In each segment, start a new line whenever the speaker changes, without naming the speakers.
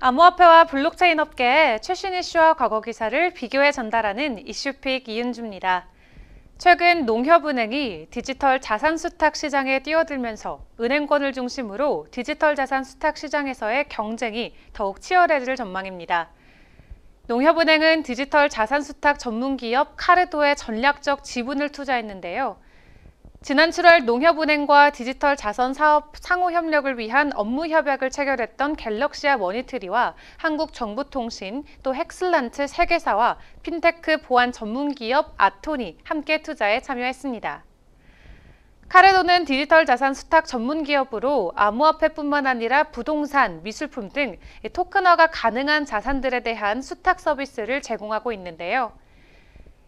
암호화폐와 블록체인 업계의 최신 이슈와 과거 기사를 비교해 전달하는 이슈픽 이은주입니다. 최근 농협은행이 디지털 자산 수탁 시장에 뛰어들면서 은행권을 중심으로 디지털 자산 수탁 시장에서의 경쟁이 더욱 치열해질 전망입니다. 농협은행은 디지털 자산 수탁 전문 기업 카르도에 전략적 지분을 투자했는데요. 지난 7월 농협은행과 디지털 자선 사업 상호 협력을 위한 업무 협약을 체결했던 갤럭시아 머니트리와 한국정부통신또 헥슬란트 세계사와 핀테크 보안 전문기업 아톤이 함께 투자에 참여했습니다. 카레도는 디지털 자산 수탁 전문 기업으로 암호화폐뿐만 아니라 부동산, 미술품 등 토큰화가 가능한 자산들에 대한 수탁 서비스를 제공하고 있는데요.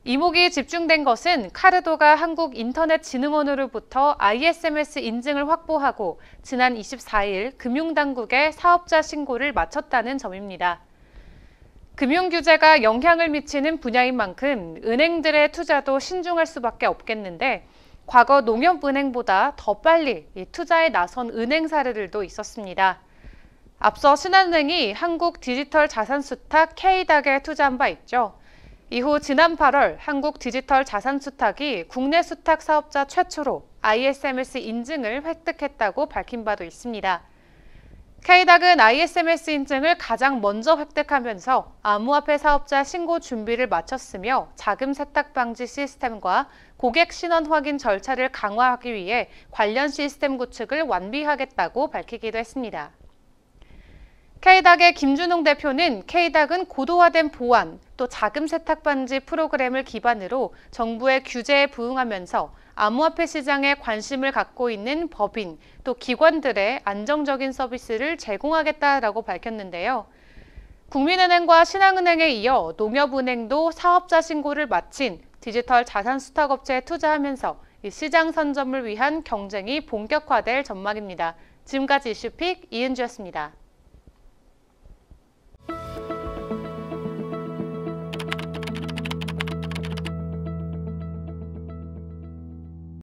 이목이 집중된 것은 카르도가 한국인터넷진흥원으로부터 ISMS 인증을 확보하고 지난 24일 금융당국에 사업자 신고를 마쳤다는 점입니다. 금융규제가 영향을 미치는 분야인 만큼 은행들의 투자도 신중할 수밖에 없겠는데 과거 농협은행보다 더 빨리 투자에 나선 은행 사례들도 있었습니다. 앞서 신한은행이 한국 디지털 자산 수탁 K닥에 투자한 바 있죠. 이후 지난 8월 한국 디지털 자산 수탁이 국내 수탁 사업자 최초로 ISMS 인증을 획득했다고 밝힌 바도 있습니다. KDAC은 ISMS 인증을 가장 먼저 획득하면서 암호화폐 사업자 신고 준비를 마쳤으며 자금 세탁 방지 시스템과 고객 신원 확인 절차를 강화하기 위해 관련 시스템 구축을 완비하겠다고 밝히기도 했습니다. K닥의 김준홍 대표는 K닥은 고도화된 보안, 또 자금 세탁 반지 프로그램을 기반으로 정부의 규제에 부응하면서 암호화폐 시장에 관심을 갖고 있는 법인, 또 기관들의 안정적인 서비스를 제공하겠다라고 밝혔는데요. 국민은행과 신한은행에 이어 농협은행도 사업자 신고를 마친 디지털 자산 수탁업체에 투자하면서 시장 선점을 위한 경쟁이 본격화될 전망입니다. 지금까지 이슈픽 이은주였습니다.